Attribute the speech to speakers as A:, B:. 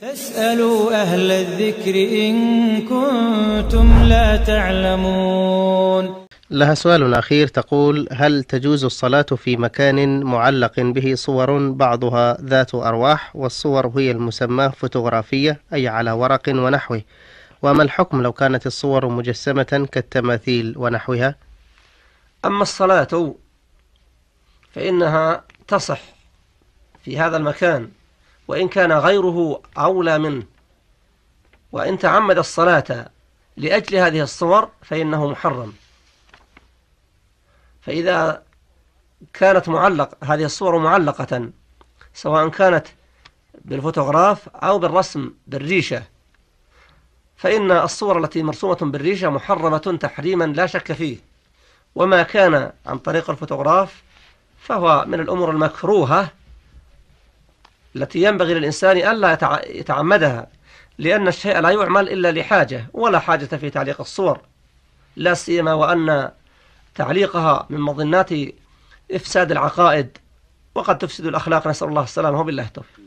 A: فاسألوا أهل الذكر إن كنتم لا تعلمون
B: لها سؤال أخير تقول هل تجوز الصلاة في مكان معلق به صور بعضها ذات أرواح والصور هي المسمى فوتوغرافية أي على ورق ونحوه وما الحكم لو كانت الصور مجسمة كالتماثيل ونحوها
A: أما الصلاة فإنها تصح في هذا المكان وإن كان غيره أولى منه وإن تعمد الصلاة لأجل هذه الصور فإنه محرم فإذا كانت معلق هذه الصور معلقة سواء كانت بالفوتوغراف أو بالرسم بالريشة فإن الصور التي مرسومة بالريشة محرمة تحريما لا شك فيه وما كان عن طريق الفوتوغراف فهو من الأمور المكروهة التي ينبغي للإنسان ألا يتعمدها لأن الشيء لا يعمل إلا لحاجة ولا حاجة في تعليق الصور لا سيما وأن تعليقها من مظنات إفساد العقائد وقد تفسد الأخلاق نسأل الله السلامة وبالله التوفيق